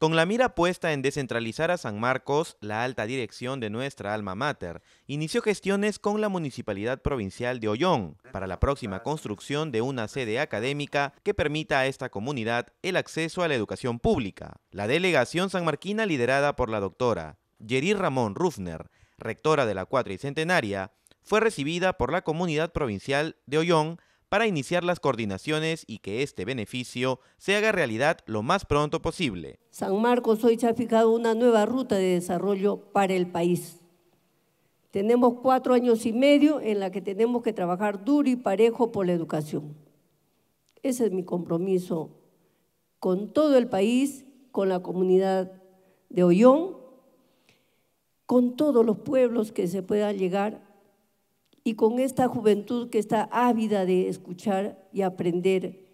Con la mira puesta en descentralizar a San Marcos, la alta dirección de nuestra alma mater inició gestiones con la Municipalidad Provincial de Ollón para la próxima construcción de una sede académica que permita a esta comunidad el acceso a la educación pública. La delegación sanmarquina liderada por la doctora Yerir Ramón Rufner, rectora de la Cuatricentenaria, fue recibida por la comunidad provincial de Ollón para iniciar las coordinaciones y que este beneficio se haga realidad lo más pronto posible. San Marcos hoy se ha fijado una nueva ruta de desarrollo para el país. Tenemos cuatro años y medio en la que tenemos que trabajar duro y parejo por la educación. Ese es mi compromiso con todo el país, con la comunidad de Ollón, con todos los pueblos que se puedan llegar y con esta juventud que está ávida de escuchar y aprender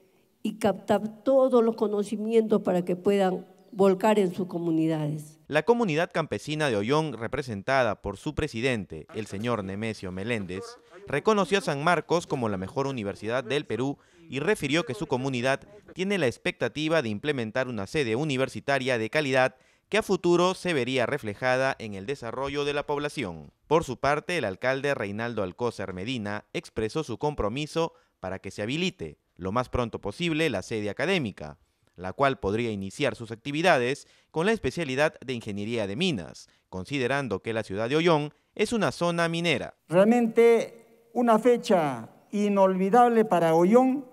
y captar todos los conocimientos para que puedan volcar en sus comunidades. La comunidad campesina de Ollón, representada por su presidente, el señor Nemesio Meléndez, reconoció a San Marcos como la mejor universidad del Perú y refirió que su comunidad tiene la expectativa de implementar una sede universitaria de calidad que a futuro se vería reflejada en el desarrollo de la población. Por su parte, el alcalde Reinaldo Alcócer Medina expresó su compromiso para que se habilite lo más pronto posible la sede académica, la cual podría iniciar sus actividades con la especialidad de ingeniería de minas, considerando que la ciudad de Ollón es una zona minera. Realmente una fecha inolvidable para Ollón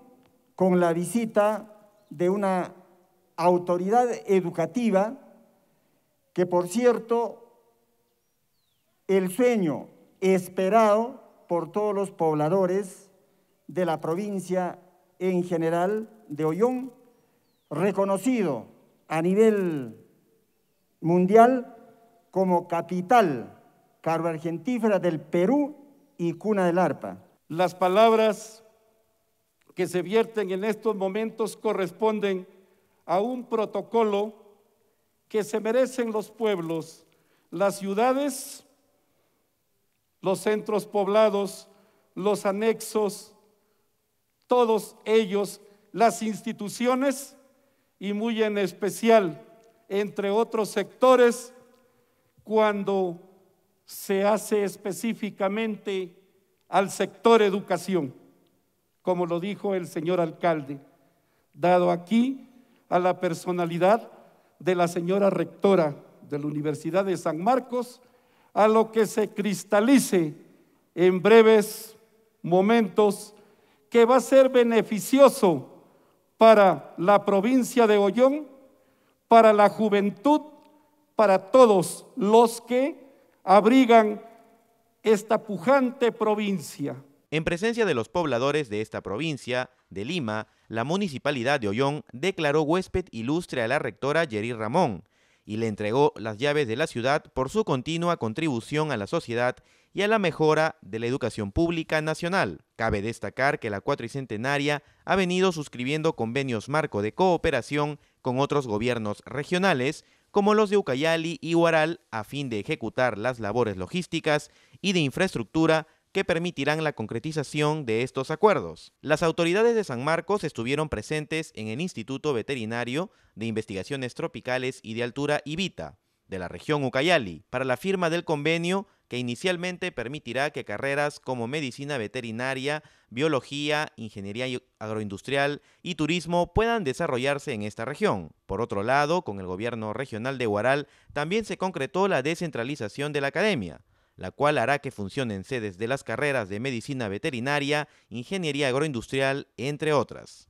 con la visita de una autoridad educativa que por cierto, el sueño esperado por todos los pobladores de la provincia en general de Ollón, reconocido a nivel mundial como capital carboargentífera del Perú y cuna del arpa. Las palabras que se vierten en estos momentos corresponden a un protocolo que se merecen los pueblos, las ciudades, los centros poblados, los anexos, todos ellos, las instituciones y muy en especial, entre otros sectores, cuando se hace específicamente al sector educación, como lo dijo el señor alcalde, dado aquí a la personalidad de la señora rectora de la Universidad de San Marcos, a lo que se cristalice en breves momentos que va a ser beneficioso para la provincia de Ollón, para la juventud, para todos los que abrigan esta pujante provincia. En presencia de los pobladores de esta provincia, de Lima, la municipalidad de Ollón declaró huésped ilustre a la rectora Yeri Ramón y le entregó las llaves de la ciudad por su continua contribución a la sociedad y a la mejora de la educación pública nacional. Cabe destacar que la cuatricentenaria ha venido suscribiendo convenios marco de cooperación con otros gobiernos regionales, como los de Ucayali y Huaral, a fin de ejecutar las labores logísticas y de infraestructura que permitirán la concretización de estos acuerdos. Las autoridades de San Marcos estuvieron presentes en el Instituto Veterinario de Investigaciones Tropicales y de Altura IBITA de la región Ucayali para la firma del convenio que inicialmente permitirá que carreras como medicina veterinaria, biología, ingeniería agroindustrial y turismo puedan desarrollarse en esta región. Por otro lado, con el gobierno regional de Huaral también se concretó la descentralización de la academia la cual hará que funcionen sedes de las carreras de medicina veterinaria, ingeniería agroindustrial, entre otras.